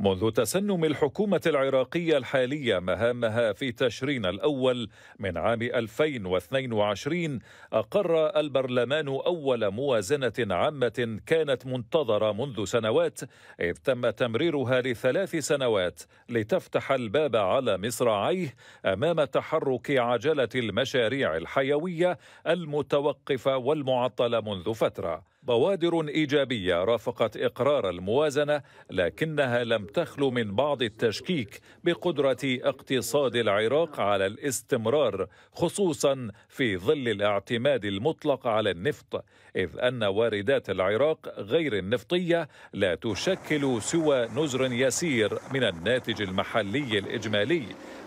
منذ تسنم الحكومة العراقية الحالية مهامها في تشرين الأول من عام 2022 أقر البرلمان أول موازنة عامة كانت منتظرة منذ سنوات إذ تم تمريرها لثلاث سنوات لتفتح الباب على مصراعيه أمام تحرك عجلة المشاريع الحيوية المتوقفة والمعطلة منذ فترة بوادر إيجابية رافقت إقرار الموازنة لكنها لم تخلو من بعض التشكيك بقدرة اقتصاد العراق على الاستمرار خصوصا في ظل الاعتماد المطلق على النفط إذ أن واردات العراق غير النفطية لا تشكل سوى نزر يسير من الناتج المحلي الإجمالي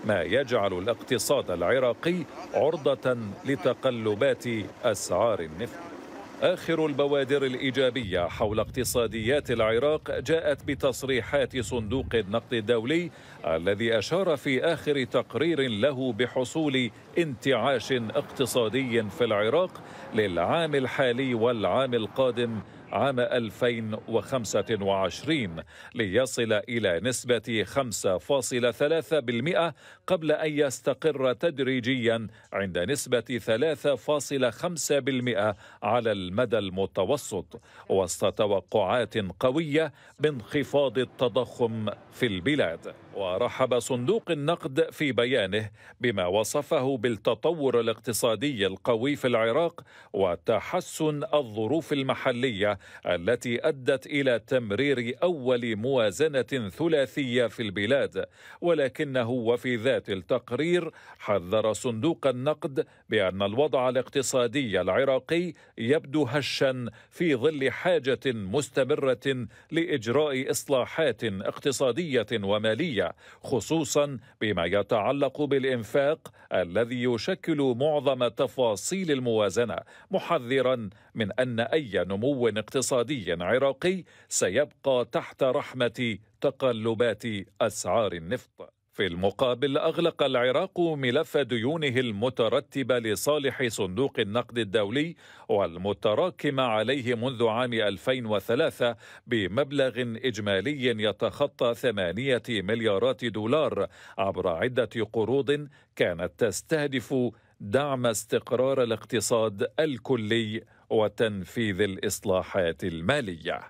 ما يجعل الاقتصاد العراقي عرضة لتقلبات أسعار النفط آخر البوادر الإيجابية حول اقتصاديات العراق جاءت بتصريحات صندوق النقد الدولي الذي أشار في آخر تقرير له بحصول انتعاش اقتصادي في العراق للعام الحالي والعام القادم عام 2025 ليصل إلى نسبة 5.3% قبل أن يستقر تدريجيا عند نسبة 3.5% على المدى المتوسط وسط توقعات قوية بانخفاض التضخم في البلاد ورحب صندوق النقد في بيانه بما وصفه بالتطور الاقتصادي القوي في العراق وتحسن الظروف المحليه التي أدت إلى تمرير أول موازنة ثلاثية في البلاد ولكنه وفي ذات التقرير حذر صندوق النقد بأن الوضع الاقتصادي العراقي يبدو هشا في ظل حاجة مستمرة لإجراء إصلاحات اقتصادية ومالية خصوصا بما يتعلق بالإنفاق الذي يشكل معظم تفاصيل الموازنة محذرا من أن أي نمو اقتصادي اقتصادي عراقي سيبقى تحت رحمه تقلبات اسعار النفط في المقابل اغلق العراق ملف ديونه المترتبه لصالح صندوق النقد الدولي والمتراكم عليه منذ عام 2003 بمبلغ اجمالي يتخطى 8 مليارات دولار عبر عده قروض كانت تستهدف دعم استقرار الاقتصاد الكلي وتنفيذ الاصلاحات الماليه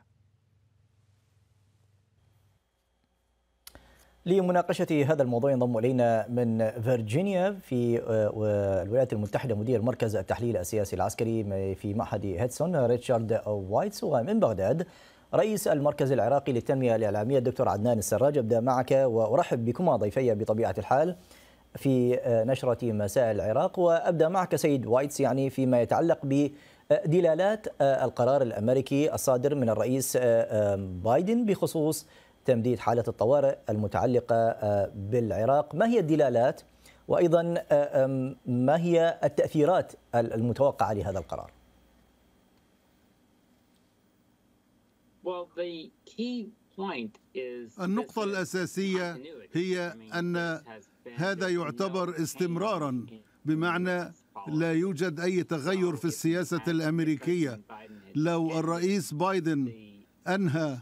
لمناقشة هذا الموضوع ينضم إلينا من فيرجينيا في آه، الولايات المتحدة مدير مركز التحليل السياسي العسكري في معهد هيدسون ريتشارد وايتس ومن بغداد رئيس المركز العراقي للتنمية الإعلامية الدكتور عدنان السراج أبدأ معك وأرحب بكما ضيفي بطبيعة الحال في آه، نشرة مساء العراق وأبدأ معك سيد وايتس يعني فيما يتعلق ب دلالات آه، القرار الامريكي الصادر من الرئيس آه، بايدن بخصوص تمديد حاله الطوارئ المتعلقه آه، بالعراق، ما هي الدلالات وايضا ما هي التاثيرات المتوقعه لهذا القرار؟ النقطة الأساسية هي أن هذا يعتبر استمرارا بمعنى لا يوجد أي تغير في السياسة الأمريكية لو الرئيس بايدن أنهى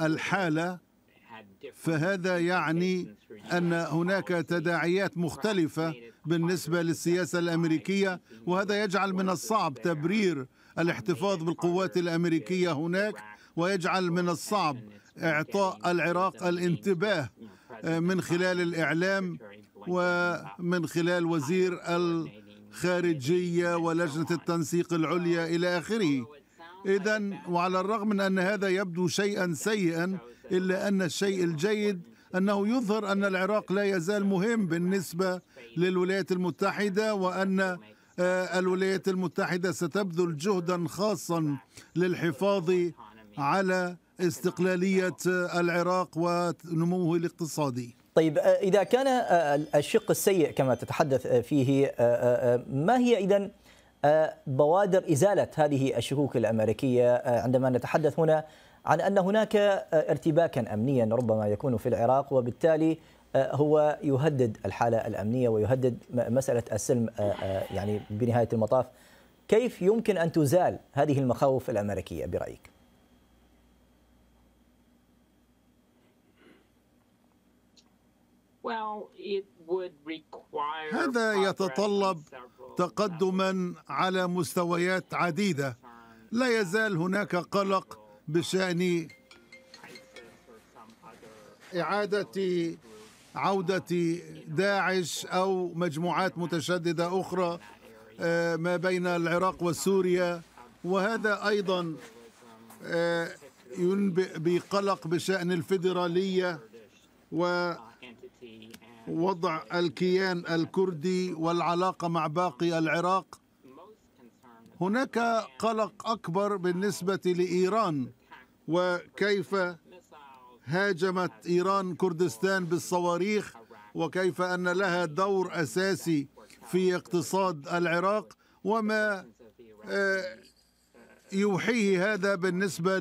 الحالة فهذا يعني أن هناك تداعيات مختلفة بالنسبة للسياسة الأمريكية وهذا يجعل من الصعب تبرير الاحتفاظ بالقوات الأمريكية هناك ويجعل من الصعب إعطاء العراق الانتباه آه، من خلال الإعلام ومن خلال وزير الخارجية ولجنة التنسيق العليا إلى آخره إذا وعلى الرغم من أن هذا يبدو شيئا سيئا إلا أن الشيء الجيد أنه يظهر أن العراق لا يزال مهم بالنسبة للولايات المتحدة وأن آه، الولايات المتحدة ستبذل جهدا خاصا للحفاظ على استقلالية العراق ونموه الاقتصادي طيب آه، إذا كان آه، آه، الشق السيء كما تتحدث فيه ما هي إذا بوادر إزالة هذه الشكوك الأمريكية عندما نتحدث هنا عن أن هناك ارتباكا أمنيا ربما يكون في العراق وبالتالي هو يهدد الحالة الأمنية ويهدد مسألة السلم يعني بنهاية المطاف كيف يمكن أن تزال هذه المخاوف الأمريكية برأيك؟ هذا يتطلب تقدما على مستويات عديده لا يزال هناك قلق بشان اعاده عوده داعش او مجموعات متشدده اخرى آه، ما بين العراق وسوريا وهذا ايضا آه، ينبئ بقلق بشان الفيدراليه و وضع الكيان الكردي والعلاقه مع باقي العراق هناك قلق اكبر بالنسبه لايران وكيف هاجمت ايران كردستان بالصواريخ وكيف ان لها دور اساسي في اقتصاد العراق وما آه، يوحيه هذا بالنسبه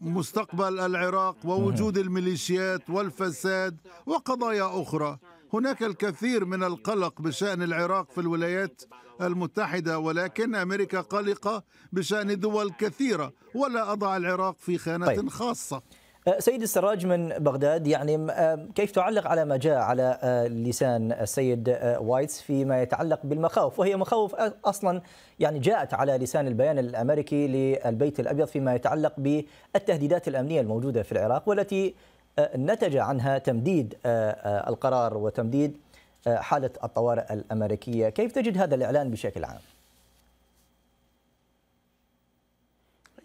مستقبل العراق ووجود الميليشيات والفساد وقضايا اخرى هناك الكثير من القلق بشان العراق في الولايات المتحده ولكن امريكا قلقه بشان دول كثيره ولا اضع العراق في خانه طيب. خاصه أه، سيد السراج من بغداد يعني أه، كيف تعلق على ما جاء على أه، لسان السيد وايتس فيما يتعلق بالمخاوف وهي مخاوف اصلا يعني جاءت على لسان البيان الامريكي للبيت الابيض فيما يتعلق بالتهديدات الامنيه الموجوده في العراق والتي نتج عنها تمديد القرار وتمديد حاله الطوارئ الامريكيه، كيف تجد هذا الاعلان بشكل عام؟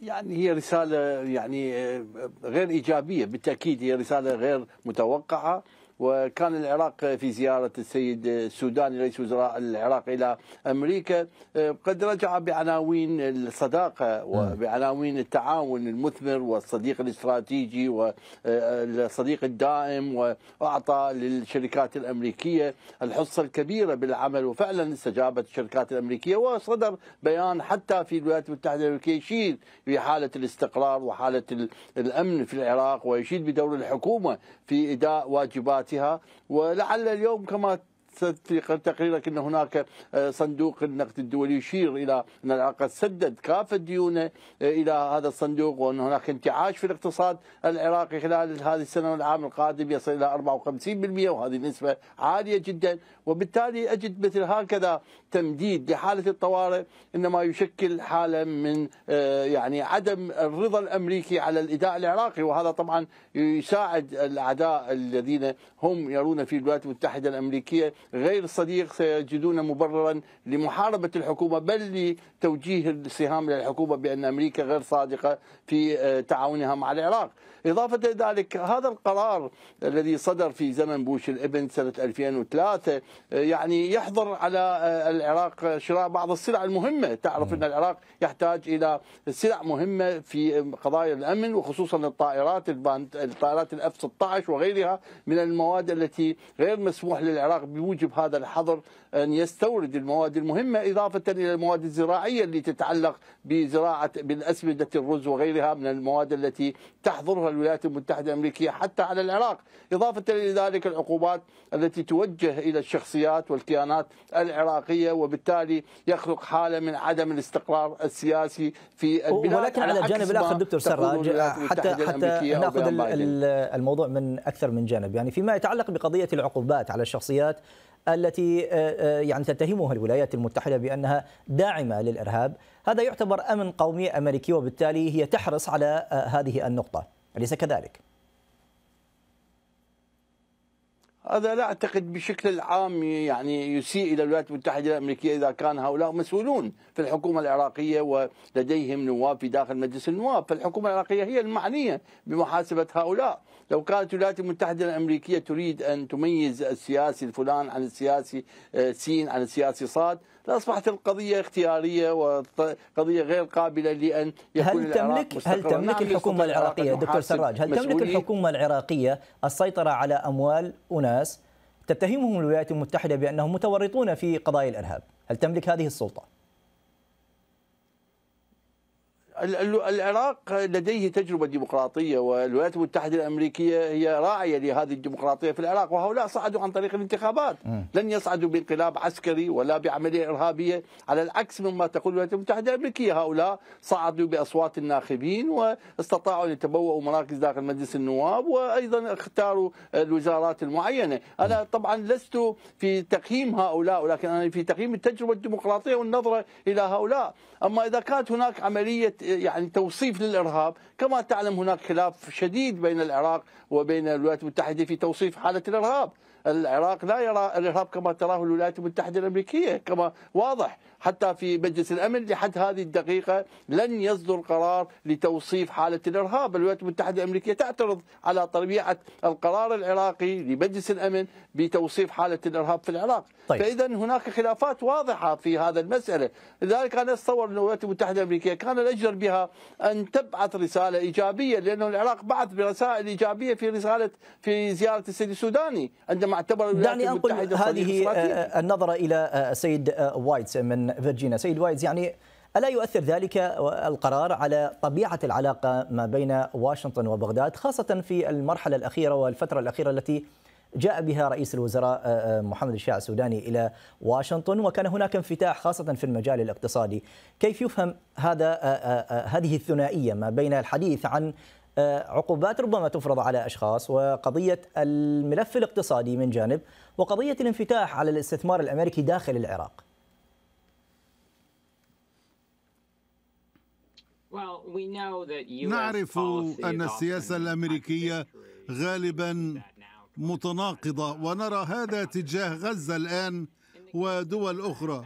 يعني هي رسالة يعني آه، غير إيجابية بالتأكيد هي رسالة غير متوقعة وكان العراق في زيارة السيد السوداني رئيس وزراء العراق إلى أمريكا آه، قد رجع بعناوين الصداقة وبعناوين التعاون المثمر والصديق الاستراتيجي والصديق آه، الدائم وأعطى للشركات الأمريكية الحصة الكبيرة بالعمل وفعلا استجابت الشركات الأمريكية وصدر بيان حتى في الولايات المتحدة الأمريكية يشير بحالة الاستقرار وحالة الأمن في العراق ويشيد بدور الحكومة في إداء واجبات وقتها ولعل اليوم كما تقريرك ان هناك آه، صندوق النقد الدولي يشير الى ان العراق سدد كافه ديونه آه، الى هذا الصندوق وان هناك انتعاش في الاقتصاد العراقي خلال هذه السنه والعام القادم يصل الى 54% وهذه نسبه عاليه جدا وبالتالي اجد مثل هكذا تمديد لحالة الطوارئ إنما يشكل حالة من آه، يعني عدم الرضا الأمريكي على الإداء العراقي وهذا طبعا يساعد الأعداء الذين هم يرون في الولايات المتحدة الأمريكية غير صديق سيجدون مبررا لمحاربة الحكومة بل لتوجيه السهام للحكومة بأن أمريكا غير صادقة في آه، تعاونها مع العراق إضافة إلى ذلك هذا القرار الذي صدر في زمن بوش الابن سنة 2003 آه، يعني يحظر على العراق شراء بعض السلع المهمة تعرف أن العراق يحتاج إلى سلع مهمة في قضايا الأمن وخصوصا الطائرات الطائرات الأف 16 وغيرها من المواد التي غير مسموح للعراق بموجب هذا الحظر أن يستورد المواد المهمة إضافة إلى المواد الزراعية اللي تتعلق بزراعة بالأسمدة الرز وغيرها من المواد التي تحظرها الولايات المتحدة الأمريكية حتى على العراق إضافة إلى ذلك العقوبات التي توجه إلى الشخصيات والكيانات العراقية وبالتالي يخلق حالة من عدم الاستقرار السياسي في البلاد ولكن على الجانب الآخر دكتور سراج حتى حتى ناخذ الموضوع من أكثر من جانب يعني فيما يتعلق بقضية العقوبات على الشخصيات التي آه، آه، يعني تتهمها الولايات المتحدة بأنها داعمة للإرهاب هذا يعتبر أمن قومي أمريكي وبالتالي هي تحرص على آه، هذه النقطة أليس كذلك؟ هذا لا اعتقد بشكل عام يعني يسيء الى الولايات المتحده الامريكيه اذا كان هؤلاء مسؤولون في الحكومه العراقيه ولديهم نواب في داخل مجلس النواب، فالحكومه العراقيه هي المعنيه بمحاسبه هؤلاء، لو كانت الولايات المتحدة الأمريكية تريد أن تميز السياسي الفلان عن السياسي آه، سين عن السياسي صاد لأصبحت القضية اختيارية وقضية غير قابلة لأن يكون هل تملك هل تملك نعم، الحكومة العراقية دكتور سراج هل تملك الحكومة العراقية السيطرة على أموال أناس تتهمهم الولايات المتحدة بأنهم متورطون في قضايا الإرهاب هل تملك هذه السلطة؟ العراق لديه تجربة ديمقراطية والولايات المتحدة الأمريكية هي راعية لهذه الديمقراطية في العراق وهؤلاء صعدوا عن طريق الانتخابات م. لن يصعدوا بانقلاب عسكري ولا بعملية إرهابية على العكس مما تقول الولايات المتحدة الأمريكية هؤلاء صعدوا بأصوات الناخبين واستطاعوا أن يتبوأوا مراكز داخل مجلس النواب وأيضا اختاروا الوزارات المعينة أنا طبعا لست في تقييم هؤلاء ولكن أنا في تقييم التجربة الديمقراطية والنظرة إلى هؤلاء أما إذا كانت هناك عملية يعني توصيف للارهاب، كما تعلم هناك خلاف شديد بين العراق وبين الولايات المتحده في توصيف حاله الارهاب، العراق لا يرى الارهاب كما تراه الولايات المتحده الامريكيه كما واضح حتى في مجلس الأمن لحد هذه الدقيقة لن يصدر قرار لتوصيف حالة الإرهاب الولايات المتحدة الأمريكية تعترض على طبيعة القرار العراقي لمجلس الأمن بتوصيف حالة الإرهاب في العراق طيب. فإذا هناك خلافات واضحة في هذا المسألة لذلك أنا أتصور أن الولايات المتحدة الأمريكية كان الأجدر بها أن تبعث رسالة إيجابية لانه العراق بعث برسائل إيجابية في رسالة في زيارة السيد السوداني عندما اعتبر الولايات دعني المتحدة أنقل هذه آه، النظرة إلى آه، السيد آه، وايتس من فيرجينا سيد وايز يعني ألا يؤثر ذلك القرار على طبيعة العلاقة ما بين واشنطن وبغداد خاصة في المرحلة الأخيرة والفترة الأخيرة التي جاء بها رئيس الوزراء آه، آه، محمد الشيع السوداني إلى واشنطن وكان هناك انفتاح خاصة في المجال الاقتصادي كيف يفهم هذا آه، هذه الثنائية ما بين الحديث عن عقوبات ربما تفرض على اشخاص وقضيه الملف الاقتصادي من جانب وقضيه الانفتاح على الاستثمار الامريكي داخل العراق نعرف ان السياسه الامريكيه غالبا متناقضه ونرى هذا تجاه غزه الان ودول اخرى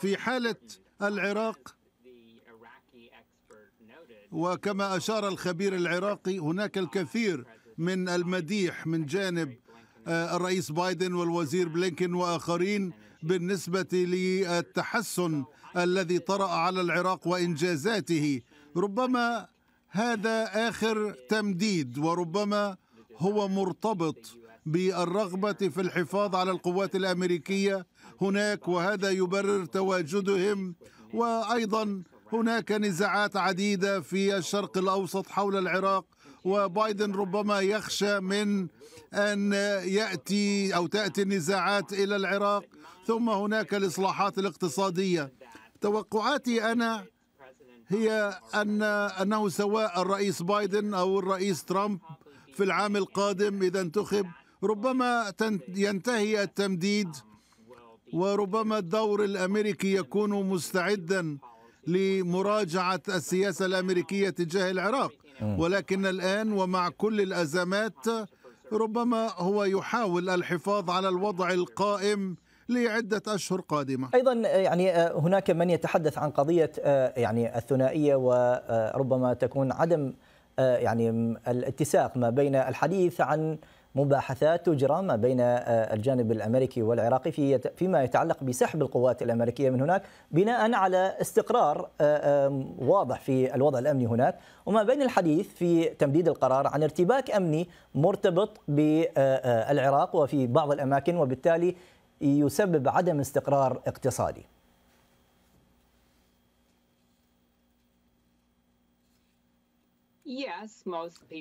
في حاله العراق وكما اشار الخبير العراقي هناك الكثير من المديح من جانب آه، الرئيس بايدن والوزير بلينكن واخرين بالنسبه للتحسن الذي طرأ على العراق وإنجازاته ربما هذا آخر تمديد وربما هو مرتبط بالرغبة في الحفاظ على القوات الأمريكية هناك وهذا يبرر تواجدهم وأيضا هناك نزاعات عديدة في الشرق الأوسط حول العراق وبايدن ربما يخشى من أن يأتي أو تأتي النزاعات إلى العراق ثم هناك الإصلاحات الاقتصادية توقعاتي أنا هي أن أنه سواء الرئيس بايدن أو الرئيس ترامب في العام القادم إذا انتخب ربما ينتهي التمديد وربما الدور الأمريكي يكون مستعدا لمراجعة السياسة الأمريكية تجاه العراق ولكن الآن ومع كل الأزمات ربما هو يحاول الحفاظ على الوضع القائم لعدة أشهر قادمة أيضا يعني آه، هناك من يتحدث عن قضية آه، يعني الثنائية وربما آه، تكون عدم يعني الاتساق ما بين الحديث عن مباحثات تجرى ما بين الجانب الامريكي والعراقي في فيما يتعلق بسحب القوات الامريكيه من هناك بناء على استقرار واضح في الوضع الامني هناك وما بين الحديث في تمديد القرار عن ارتباك امني مرتبط بالعراق وفي بعض الاماكن وبالتالي يسبب عدم استقرار اقتصادي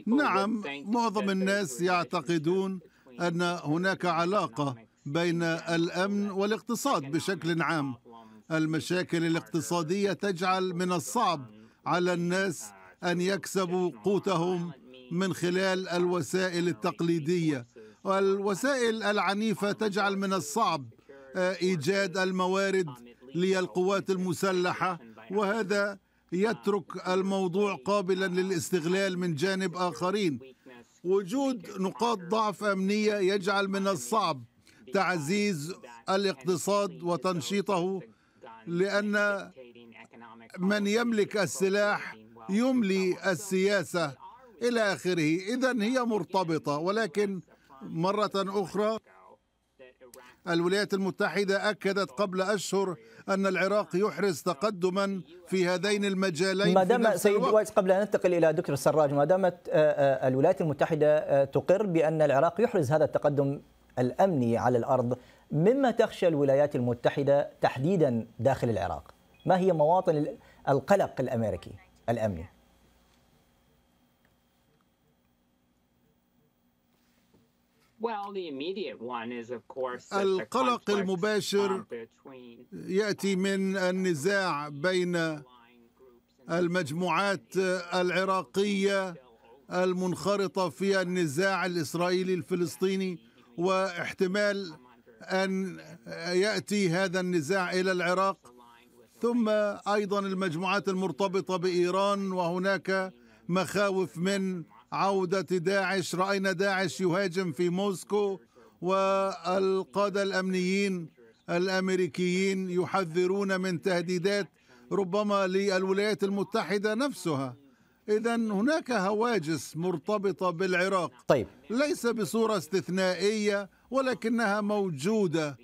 نعم معظم الناس يعتقدون ان هناك علاقه بين الامن والاقتصاد بشكل عام المشاكل الاقتصاديه تجعل من الصعب على الناس ان يكسبوا قوتهم من خلال الوسائل التقليديه والوسائل العنيفة تجعل من الصعب آه، إيجاد الموارد للقوات المسلحة وهذا يترك الموضوع قابلا للاستغلال من جانب آخرين وجود نقاط ضعف أمنية يجعل من الصعب تعزيز الاقتصاد وتنشيطه لأن من يملك السلاح يملي السياسة إلى آخره إذا هي مرتبطة ولكن مرة أخرى الولايات المتحدة أكدت قبل أشهر أن العراق يحرز تقدما في هذين المجالين ما دام سيد وايز قبل أن ننتقل إلى دكتور السراج ما دامت آه، آه، الولايات المتحدة آه، تقر بأن العراق يحرز هذا التقدم الأمني على الأرض مما تخشى الولايات المتحدة تحديدا داخل العراق ما هي مواطن القلق الأمريكي الأمني القلق المباشر uh, ياتي uh, من النزاع بين المجموعات العراقيه المنخرطه في النزاع الاسرائيلي الفلسطيني واحتمال ان ياتي هذا النزاع الى العراق ثم ايضا المجموعات المرتبطه بايران وهناك مخاوف من عودة داعش رأينا داعش يهاجم في موسكو والقادة الأمنيين الأمريكيين يحذرون من تهديدات ربما للولايات المتحدة نفسها إذا هناك هواجس مرتبطة بالعراق طيب ليس بصورة استثنائية ولكنها موجودة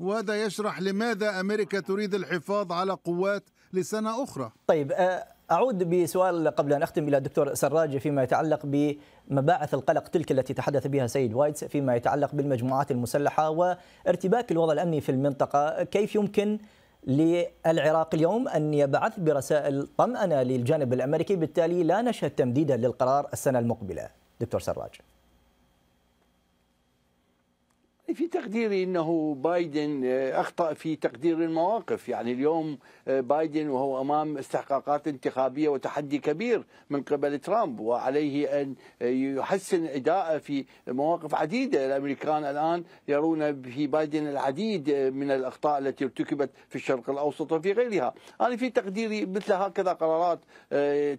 وهذا يشرح لماذا أمريكا تريد الحفاظ على قوات لسنة أخرى طيب أه أعود بسؤال قبل أن أختم إلى الدكتور سراج فيما يتعلق بمباعث القلق تلك التي تحدث بها سيد وايتس فيما يتعلق بالمجموعات المسلحة وارتباك الوضع الأمني في المنطقة كيف يمكن للعراق اليوم أن يبعث برسائل طمأنة للجانب الأمريكي بالتالي لا نشهد تمديدا للقرار السنة المقبلة دكتور سراج في تقديري انه بايدن آه، اخطا في تقدير المواقف، يعني اليوم آه، بايدن وهو امام استحقاقات انتخابيه وتحدي كبير من قبل ترامب وعليه ان آه، يحسن اداءه في مواقف عديده، الامريكان الان يرون في بايدن العديد من الاخطاء التي ارتكبت في الشرق الاوسط وفي غيرها، انا في تقديري مثل هكذا قرارات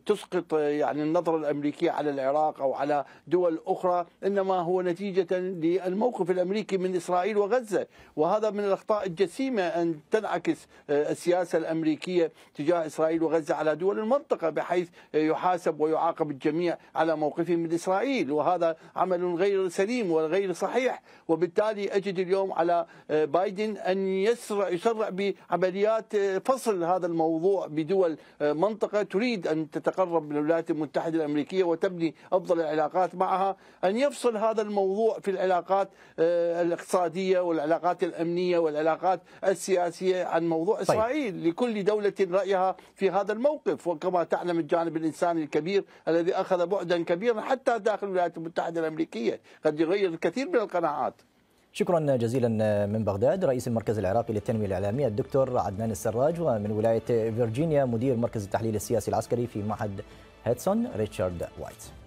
تسقط يعني النظره الامريكيه على العراق او على دول اخرى انما هو نتيجه للموقف الامريكي من إسرائيل وغزة وهذا من الأخطاء الجسيمة أن تنعكس آه، السياسة الأمريكية تجاه إسرائيل وغزة على دول المنطقة بحيث آه، يحاسب ويعاقب الجميع على موقفه من إسرائيل وهذا عمل غير سليم وغير صحيح وبالتالي أجد اليوم على آه، بايدن أن يسرع يسرع بعمليات فصل هذا الموضوع بدول منطقة تريد أن تتقرب من الولايات المتحدة الأمريكية وتبني أفضل العلاقات معها أن يفصل هذا الموضوع في العلاقات الاقتصادية والعلاقات الأمنية والعلاقات السياسية عن موضوع طيب. إسرائيل لكل دولة رأيها في هذا الموقف وكما تعلم الجانب الإنساني الكبير الذي أخذ بعدا كبيرا حتى داخل الولايات المتحدة الأمريكية قد يغير الكثير من القناعات شكرا جزيلا من بغداد رئيس المركز العراقي للتنمية الإعلامية الدكتور عدنان السراج ومن ولاية فيرجينيا مدير مركز التحليل السياسي العسكري في معهد هيدسون ريتشارد وايت